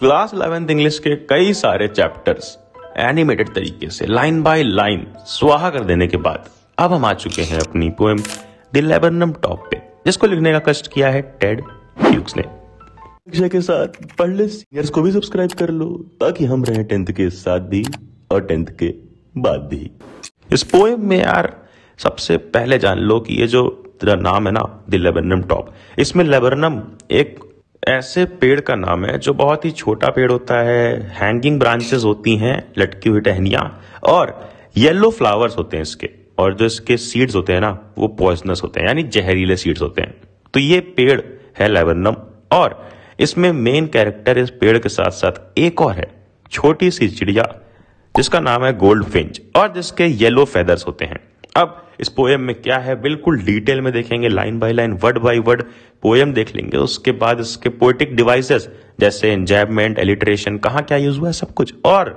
Class eleventh English के कई सारे चैप्टर्स एनिमेटेड तरीके से लाइन बाय लाइन स्वाहा कर देने के बाद अब हम आ चुके हैं अपनी पोएम द लेबरनम टॉप पे जिसको लिखने का कष्ट किया है टेड ह्यूक्स ने शिक्षा के साथ पढ़ ले सीनियर्स को भी सब्सक्राइब कर लो ताकि हम रहे टेंथ के साथ भी और टेंथ के बाद भी इस पोएम में यार सबसे पहले जान लो कि ये जो तेरा नाम है ना द लेबरनम टॉप इसमें लेबरनम एक ऐसे पेड़ का नाम है जो बहुत ही छोटा पेड़ होता है हैंगिंग ब्रांचेस होती हैं लटकी हुई टहनिया और येलो फ्लावर्स होते हैं इसके और जो इसके सीड्स होते हैं ना वो पॉइजनस होते हैं यानी जहरीले सीड्स होते हैं तो ये पेड़ है लेवनम और इसमें मेन कैरेक्टर इस पेड़ के साथ साथ एक और है छोटी सी चिड़िया जिसका नाम है गोल्ड फिंच और जिसके येलो फेदर्स होते हैं अब इस पोएम में क्या है बिल्कुल डिटेल में देखेंगे line by line word by word poem देख लेंगे उसके बाद इसके पोएटिक डिवाइसेस जैसे एंजैबमेंट एलिट्रेशन कहाँ क्या यूज हुआ है सब कुछ और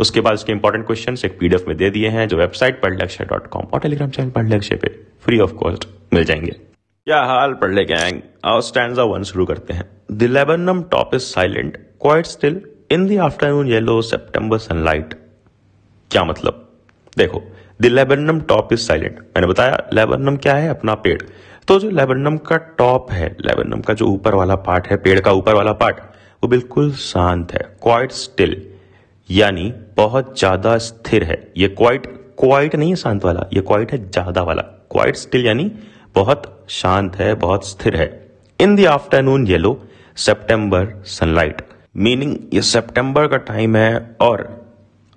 उसके बाद उसके इंपॉर्टेंट क्वेश्चन एक पीडीएफ में दे दिए हैं जो वेबसाइट पढ़ लक्ष्य डॉट कॉम और टेलीग्राम चैनल लक्ष्य पे फ्री ऑफ कॉस्ट मिल जाएंगे क्या हाल पढ़ ले गैंग स्टैंड वन शुरू करते हैं the laburnum top is silent quite still in the afternoon yellow September sunlight क्या मतलब देखो the laburnum top is silent मैंने बताया लेबनम क्या है अपना पेड़ तो जो लेबनम का टॉप है लेबनम का जो ऊपर वाला पार्ट है पेड़ का ऊपर वाला पार्ट वो बिल्कुल शांत है क्वाइट स्टिल यानी बहुत ज्यादा स्थिर है ये क्वाइट क्वाइट नहीं है शांत वाला ये क्वाइट है ज्यादा वाला क्वाइट स्टिल यानी बहुत शांत है बहुत स्थिर है in the afternoon yellow September sunlight meaning ये सेप्टेम्बर का टाइम है और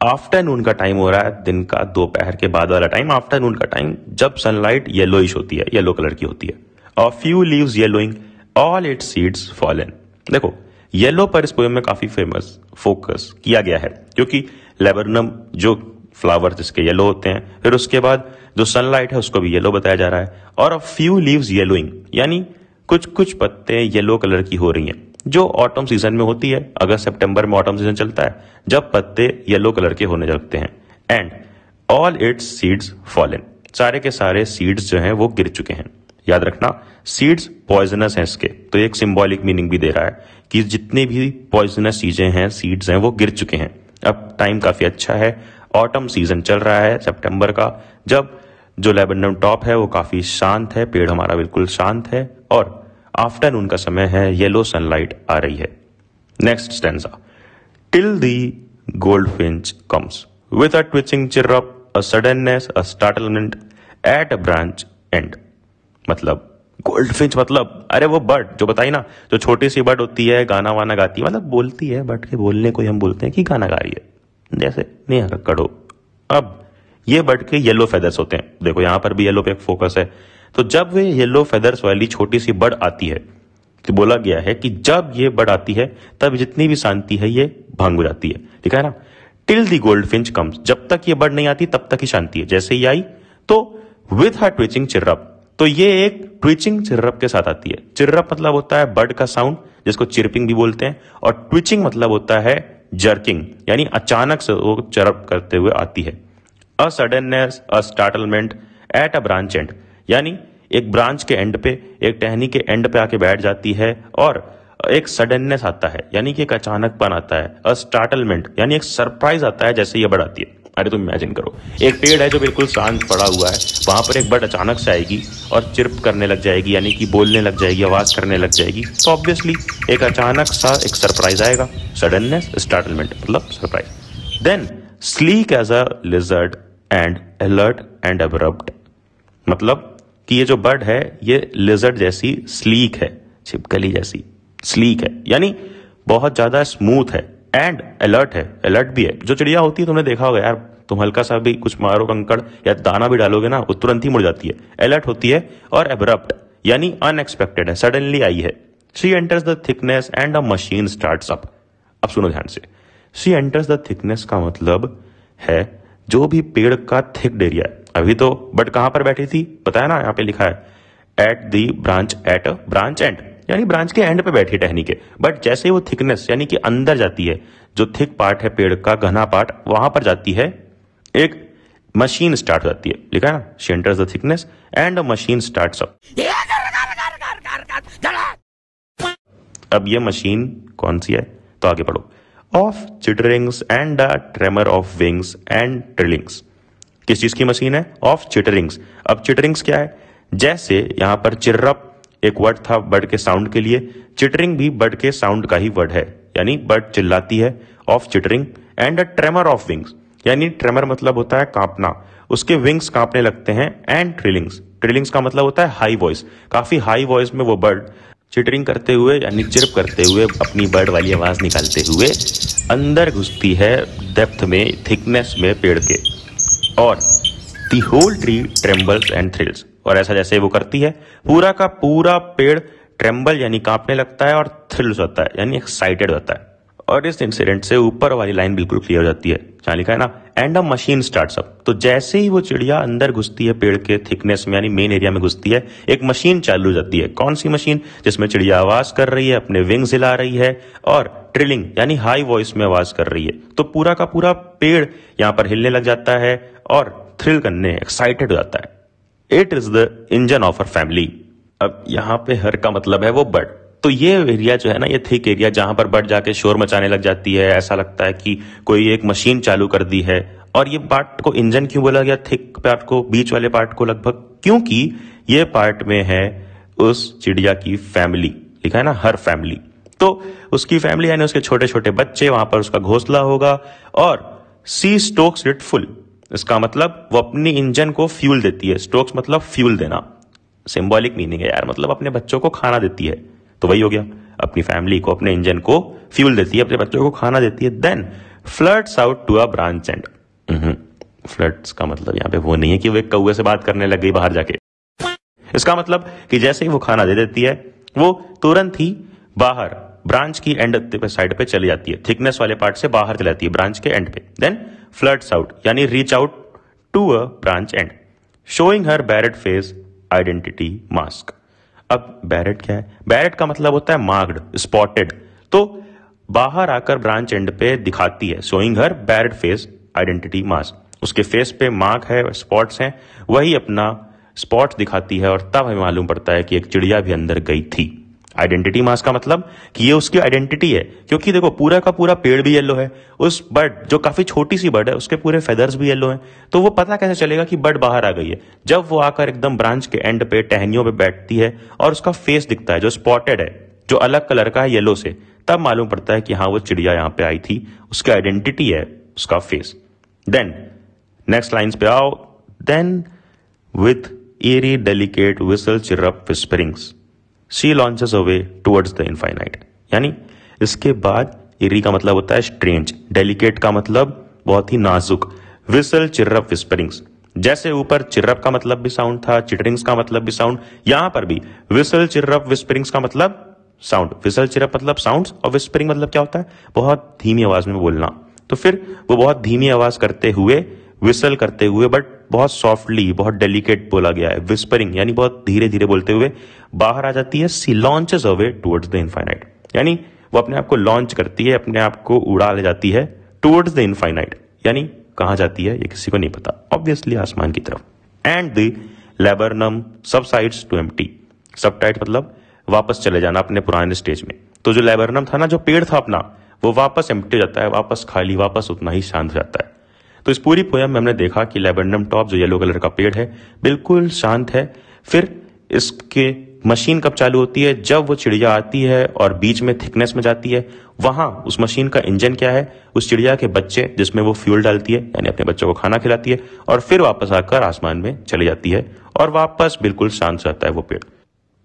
आफ्टरनून का टाइम हो रहा है दिन का दोपहर के बाद वाला टाइम आफ्टरनून का टाइम जब सनलाइट येलोइश होती है येलो कलर की होती है और few leaves yellowing all it seeds fallen देखो येलो पर इस पोएम में काफ़ी फेमस फोकस किया गया है क्योंकि लेबरनम जो फ्लावर जिसके येलो होते हैं फिर उसके बाद जो सनलाइट है उसको भी येलो बताया जा रहा है और अ फ्यू लीव्स येलोइंग यानी कुछ कुछ पत्ते येलो कलर की हो रही हैं जो ऑटम सीजन में होती है अगस्त सितंबर में ऑटम सीजन चलता है जब पत्ते येलो कलर के होने लगते हैं and all its seeds fallen सारे के सारे सीड्स जो हैं वो गिर चुके हैं याद रखना सीड्स पॉइजनस हैं इसके तो एक सिंबॉलिक मीनिंग भी दे रहा है कि जितने भी पॉइजनस चीजें हैं सीड्स हैं वो गिर चुके हैं अब टाइम काफी अच्छा है ऑटम सीजन चल रहा है सितंबर का जब जो लेबनम टॉप है वो काफी शांत है पेड़ हमारा बिल्कुल शांत है और आफ्टरनून का समय है येलो सनलाइट आ रही है next stanza till the goldfinch comes with a twitching chirrup a suddenness a startlement at a branch end मतलब गोल्ड फिंच मतलब अरे वो बर्ड जो बताई ना जो छोटी सी बर्ड होती है गाना वाना गाती है मतलब बोलती है बट के बोलने को ही हम बोलते हैं कि गाना गा रही है जैसे नहीं कक्कड़ हो अब ये बर्ड के येलो फेदर्स होते हैं देखो यहां पर भी येलो पे एक फोकस है तो जब वे येलो फेदर्स वाली छोटी सी बर्ड आती है तो बोला गया है कि जब ये बर्ड आती है तब जितनी भी शांति है ये भांग हो जाती है ठीक है ना till the goldfinch comes जब तक ये बर्ड नहीं आती तब तक ही शांति है जैसे ही आई तो विथ हर ट्विचिंग चिर्रप तो ये एक ट्विचिंग चिर्रप के साथ आती है चिर्रप मतलब होता है बर्ड का साउंड जिसको चिरपिंग भी बोलते हैं और ट्विचिंग मतलब होता है जर्किंग यानी अचानक से वो चरप करते हुए आती है a suddenness a startlement at a branch end यानी एक ब्रांच के एंड पे एक टहनी के एंड पे आके बैठ जाती है और एक सडननेस आता है यानी कि एक अचानकपन आता है अस्टार्टलमेंट यानी एक सरप्राइज आता है जैसे ये बढ़ाती है अरे तुम इमेजिन करो एक पेड़ है जो बिल्कुल शांत पड़ा हुआ है वहां पर एक बर्ड अचानक से आएगी और चिरप करने लग जाएगी यानी कि बोलने लग जाएगी आवाज़ करने लग जाएगी तो ऑब्वियसली एक अचानक सा एक सरप्राइज आएगा सडननेस स्टार्टलमेंट मतलब surprise then sleek as a lizard and alert and abrupt मतलब कि ये जो बर्ड है ये लिजर्ड जैसी स्लीक है छिपकली जैसी स्लीक है यानी बहुत ज़्यादा स्मूथ है एंड अलर्ट है अलर्ट भी है जो चिड़िया होती है तुमने देखा होगा यार तुम हल्का सा भी कुछ मारो कंकड़ या दाना भी डालोगे ना वो तुरंत ही मुड़ जाती है अलर्ट होती है और एब्रप्ट यानी अनएक्सपेक्टेड है सडनली आई है she enters the thickness and a machine start up अब सुनो ध्यान से शी एंटर्स द थिकनेस का मतलब है जो भी पेड़ का थिक एरिया है अभी तो बट कहां पर बैठी थी पता है ना यहाँ पे लिखा है at the branch at branch end यानी ब्रांच के एंड पे बैठी टहनी के बट जैसे वो थिकनेस यानी कि अंदर जाती है जो थिक पार्ट है पेड़ का घना पार्ट वहां पर जाती है एक मशीन स्टार्ट हो जाती है लिखा है ना she enters the thickness and machine start अब ये मशीन कौन सी है तो आगे पढ़ो of chitterings and the tremor of wings and trillings किस चीज़ की मशीन है ऑफ चिटरिंग्स अब चिटरिंग्स क्या है जैसे यहाँ पर चिर्रप एक वर्ड था बर्ड के साउंड के लिए चिटरिंग भी बर्ड के साउंड का ही वर्ड है यानी बर्ड चिल्लाती है of chittering and a tremor of wings यानी ट्रेमर मतलब होता है कांपना उसके विंग्स कांपने लगते हैं एंड ट्रिलिंग्स ट्रिलिंग्स का मतलब होता है हाई वॉइस काफी हाई वॉइस में वो बर्ड चिटरिंग करते हुए यानी चिरप करते हुए अपनी बर्ड वाली आवाज़ निकालते हुए अंदर घुसती है डेप्थ में थिकनेस में पेड़ के और the whole tree trembles and thrills और ऐसा जैसे वो करती है पूरा का पूरा पेड़ ट्रेम्बल यानी कांपने लगता है और थ्रिल्स होता है यानी एक्साइटेड होता है और इस इंसिडेंट से ऊपर वाली लाइन बिल्कुल क्लियर हो जाती है जहाँ लिखा है ना and a machine start up तो जैसे ही वो चिड़िया अंदर घुसती है पेड़ के थिकनेस में यानी मेन एरिया में घुसती है एक मशीन चालू हो जाती है कौन सी मशीन जिसमें चिड़िया आवाज कर रही है अपने विंग्स हिला रही है और ट्रिलिंग यानी हाई वॉइस में आवाज कर रही है तो पूरा का पूरा पेड़ यहाँ पर हिलने लग जाता है और थ्रिल करने एक्साइटेड हो जाता है it is the engine of her family अब यहाँ पे हर का मतलब है वो बर्ड तो ये एरिया जो है ना ये थिक एरिया जहां पर बर्ड जाके शोर मचाने लग जाती है ऐसा लगता है कि कोई एक मशीन चालू कर दी है और ये पार्ट को इंजन क्यों बोला गया थिक पार्ट को बीच वाले पार्ट को लगभग क्योंकि ये पार्ट में है उस चिड़िया की फैमिली लिखा है ना हर फैमिली तो उसकी फैमिली यानी उसके छोटे छोटे बच्चे वहां पर उसका घोसला होगा और सी स्टोक्स इट फुल इसका मतलब वो अपनी इंजन को फ्यूल देती है स्टोक्स मतलब फ्यूल देना सिंबॉलिक मीनिंग है यार मतलब अपने बच्चों को खाना देती है तो वही हो गया अपनी फैमिली को अपने इंजन को फ्यूल देती है अपने बच्चों को खाना देती है then floods out to a branch end floods का मतलब यहां पे वो नहीं है कि वो एक कौए से बात करने लग गई बाहर जाके इसका मतलब कि जैसे ही वो खाना दे देती है वो तुरंत ही बाहर ब्रांच की एंड साइड पे चली जाती है थिकनेस वाले पार्ट से बाहर चली जाती है ब्रांच के एंड पे देन फ्लड्स आउट यानी reach out to a branch end showing her barred face identity mask अब बैरेट क्या है बैरेट का मतलब होता है मार्ग स्पॉटेड तो बाहर आकर ब्रांच एंड पे दिखाती है showing her barred face identity mask उसके फेस पे मार्क है स्पॉट्स हैं वही अपना स्पॉट्स दिखाती है और तब हमें मालूम पड़ता है कि एक चिड़िया भी अंदर गई थी आइडेंटिटी मास का मतलब कि ये उसकी आइडेंटिटी है क्योंकि देखो पूरा का पूरा पेड़ भी येलो है उस बर्ड जो काफी छोटी सी बर्ड है उसके पूरे फेदर्स भी येलो हैं तो वो पता कैसे चलेगा कि बर्ड बाहर आ गई है जब वो आकर एकदम ब्रांच के एंड पे टहनियों पे बैठती है और उसका फेस दिखता है जो स्पॉटेड है जो अलग कलर का है येलो से तब मालूम पड़ता है कि हाँ वो चिड़िया यहाँ पे आई थी उसकी आइडेंटिटी है उसका फेस देन नेक्स्ट लाइन्स पे आओ then with airy delicate whistle chirp whisperings she launches away towards the infinite यानी इसके बाद इरी का मतलब होता है स्ट्रेंज डेलिकेट का मतलब बहुत ही नाजुक विसल चिर्रप विस्परिंग्स जैसे ऊपर चिर्रप का मतलब भी साउंड था चिटरिंग्स का मतलब भी साउंड यहां पर भी विसल चिर्रप विस्परिंग्स का मतलब साउंड विसल चिरप मतलब साउंड और विस्परिंग मतलब क्या होता है बहुत धीमी आवाज में बोलना तो फिर वो बहुत धीमी आवाज करते हुए विसल करते हुए बट बहुत सॉफ्टली बहुत डेलिकेट बोला गया है विस्परिंग यानी बहुत धीरे धीरे बोलते हुए बाहर आ जाती है she launches away towards the infinite यानी वो अपने आप को लॉन्च करती है अपने आप को उड़ा ले जाती है टूवर्ड्स द इनफाइनाइट यानी कहाँ जाती है ये किसी को नहीं पता ऑब्वियसली आसमान की तरफ and the laburnum subsides to empty सब टाइट मतलब वापस चले जाना अपने पुराने स्टेज में तो जो लेबरनम था ना जो पेड़ था अपना वो वापस एम्प्टी हो जाता है वापस खाली वापस उतना ही शांत हो जाता है तो इस पूरी पोयम में हमने देखा कि लेबेंडम टॉप जो येलो कलर का पेड़ है बिल्कुल शांत है फिर इसके मशीन कब चालू होती है जब वो चिड़िया आती है और बीच में थिकनेस में जाती है वहां उस मशीन का इंजन क्या है उस चिड़िया के बच्चे जिसमें वो फ्यूल डालती है यानी अपने बच्चों को खाना खिलाती है और फिर वापस आकर आसमान में चली जाती है और वापस बिल्कुल शांत रहता है वो पेड़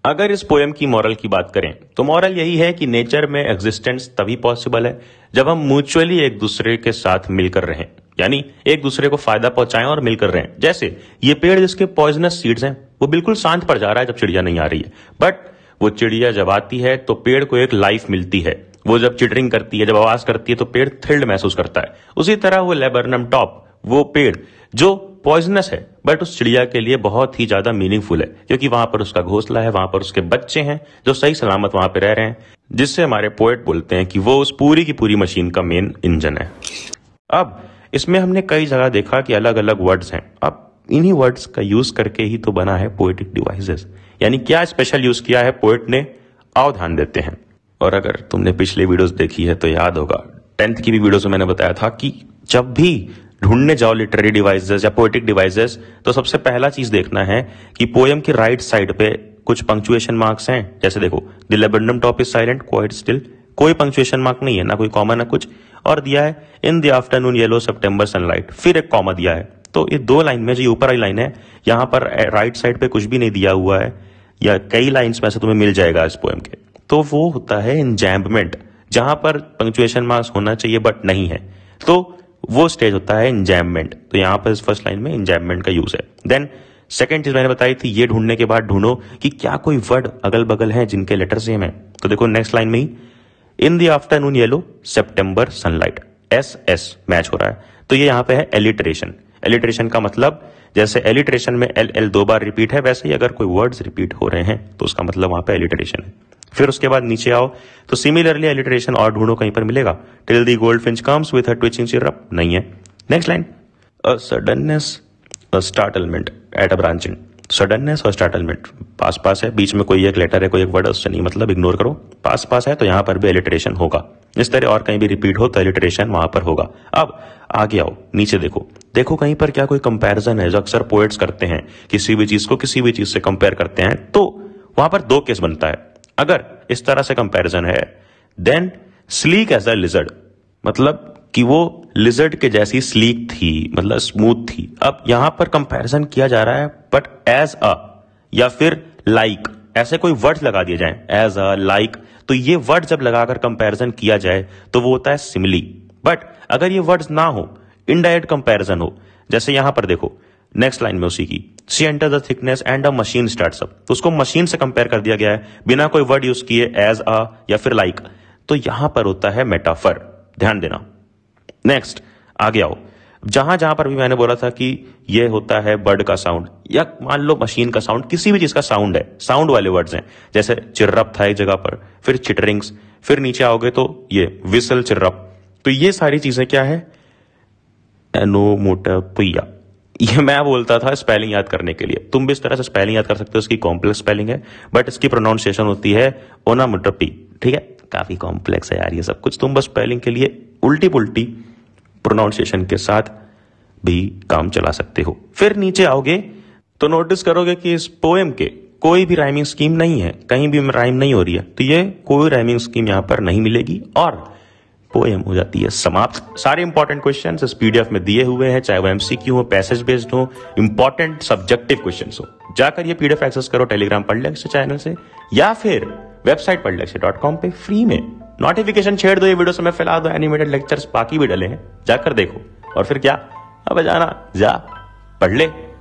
अगर इस पोएम की मॉरल की बात करें तो मॉरल यही है कि नेचर में एग्जिस्टेंस तभी पॉसिबल है जब हम म्यूचुअली एक दूसरे के साथ मिलकर रहें यानी एक दूसरे को फायदा पहुंचाएं और मिलकर रहें जैसे ये पेड़ जिसके पॉइजनस सीड्स हैं वो बिल्कुल शांत पड़ जा रहा है जब चिड़िया नहीं आ रही है बट वो चिड़िया जब आती है तो पेड़ को एक लाइफ मिलती है वो जब चिटरिंग करती है जब आवाज करती है तो पेड़ थ्रिल्ड महसूस करता है उसी तरह वो लेबरनम टॉप वो पेड़ जो पॉइजनस है बट उस चिड़िया के लिए बहुत ही ज्यादा मीनिंगफुल है क्योंकि वहां पर उसका घोसला है वहां पर उसके बच्चे हैं जो सही सलामत वहां पर रह रहे हैं जिससे हमारे पोएट बोलते हैं कि वो उस पूरी की पूरी मशीन का मेन इंजन है अब इसमें हमने कई जगह देखा कि अलग अलग वर्ड्स हैं अब इन्हीं वर्ड्स का यूज करके ही तो बना है पोएटिक डिवाइसेस यानी क्या स्पेशल यूज किया है पोएट ने आओ ध्यान देते हैं और अगर तुमने पिछले वीडियोस देखी है तो याद होगा टेंथ की भी वीडियोस में मैंने बताया था कि जब भी ढूंढने जाओ लिटरेरी डिवाइसेस या पोएटिक डिवाइसेस तो सबसे पहला चीज देखना है कि पोएम की राइट साइड पे कुछ पंक्चुएशन मार्क्स हैं जैसे देखो the laburnum top is silent quite still कोई पंक्चुएशन मार्क नहीं है ना कोई कॉमन है कुछ और दिया है in the afternoon yellow September sunlight फिर एक कॉमा दिया है तो ये दो लाइन में जो ऊपर वाली लाइन है यहां पर राइट साइड पे कुछ भी नहीं दिया हुआ है या कई लाइन्स में से तुम्हें मिल जाएगा इस पोएम के तो वो होता है इंजैम्पमेंट जहां पर पंक्चुएशन मार्क्स होना चाहिए बट नहीं है तो वो स्टेज होता है इंजैम्पमेंट तो यहां पर इस फर्स्ट लाइन में इंजैम्पमेंट का यूज है देन सेकेंड चीज मैंने बताई थी ये ढूंढने के बाद ढूंढो कि क्या कोई वर्ड अगल बगल है जिनके लेटर सेम है तो देखो नेक्स्ट लाइन में ही in the afternoon yellow September sunlight S S match हो रहा है तो ये यहां पे है एलिट्रेशन एलिट्रेशन का मतलब जैसे एलिट्रेशन में एल एल दो बार रिपीट है वैसे ही अगर कोई वर्ड्स रिपीट हो रहे हैं तो उसका मतलब वहां पे एलिट्रेशन है फिर उसके बाद नीचे आओ तो सिमिलरली एलिट्रेशन और ढूंढो कहीं पर मिलेगा till the goldfinch comes with twitching chirrup नहीं है next line a suddenness a startlement at a branching suddenness और स्टार्टलमेंट पास पास है बीच में कोई एक लेटर है कोई एक वर्ड है उससे नहीं मतलब इग्नोर करो पास पास है तो यहां पर भी एलिट्रेशन होगा इस तरह और कहीं भी रिपीट हो तो एलिट्रेशन वहां पर होगा अब आगे आओ नीचे देखो देखो कहीं पर क्या कोई कंपेरिजन है जो अक्सर पोएट्स करते हैं किसी भी चीज को किसी भी चीज से कंपेयर करते हैं तो वहां पर दो केस बनता है अगर इस तरह से कंपेरिजन है then sleek as a lizard मतलब कि वो लिजर्ड के जैसी स्लीक थी मतलब स्मूथ थी अब यहां पर कंपैरिजन किया जा रहा है बट एज अ या फिर लाइक like, ऐसे कोई वर्ड लगा दिए जाए एज अ लाइक तो ये वर्ड जब लगाकर कंपैरिजन किया जाए तो वो होता है सिमली बट अगर ये वर्ड्स ना हो इनडायरेक्ट कंपैरिजन हो जैसे यहां पर देखो नेक्स्ट लाइन में उसी की she enter the thickness and a machine start up तो उसको मशीन से कंपेयर कर दिया गया है बिना कोई वर्ड यूज किए एज अ या फिर लाइक like. तो यहां पर होता है मेटाफर ध्यान देना नेक्स्ट आगे आओ जहां जहां पर भी मैंने बोला था कि यह होता है बर्ड का साउंड या मान लो मशीन का साउंड किसी भी चीज का साउंड है साउंड वाले वर्ड्स हैं जैसे चिर्रप था एक जगह पर फिर चिटरिंग्स फिर नीचे आओगे तो ये विसल चिर्रप तो ये सारी चीजें क्या है एनोमोटोपिया ये मैं बोलता था स्पेलिंग याद करने के लिए तुम भी इस तरह से स्पेलिंग याद कर सकते हो इसकी कॉम्प्लेक्स स्पेलिंग है बट इसकी प्रोनाउंसिएशन होती है ओनामोटोपी ठीक है काफी कॉम्प्लेक्स है यार ये सब कुछ तुम बस स्पेलिंग के लिए उल्टी पुल्टी प्रोनाउंसिएशन के साथ भी काम चला सकते हो फिर नीचे आओगे तो नोटिस करोगे कि इस पोएम के कोई भी राइमिंग स्कीम नहीं है कहीं भी राइम नहीं हो रही है तो ये कोई राइमिंग स्कीम यहां पर नहीं मिलेगी और पोएम हो जाती है समाप्त सारे इंपॉर्टेंट क्वेश्चन इस पीडीएफ में दिए हुए हैं चाहे वो एमसीक्यू हो पैसेज बेस्ड हो इंपॉर्टेंट सब्जेक्टिव क्वेश्चन हो जाकर ये पीडीएफ एक्सेस करो टेलीग्राम पढ़ लक्ष्य चैनल से या फिर वेबसाइट पढ़ लक्ष्य डॉट कॉम पे फ्री में नोटिफिकेशन छेड़ दो ये वीडियो समय फैला दो एनिमेटेड लेक्चर्स बाकी भी डले हैं जाकर देखो और फिर क्या अब जाना जा पढ़ ले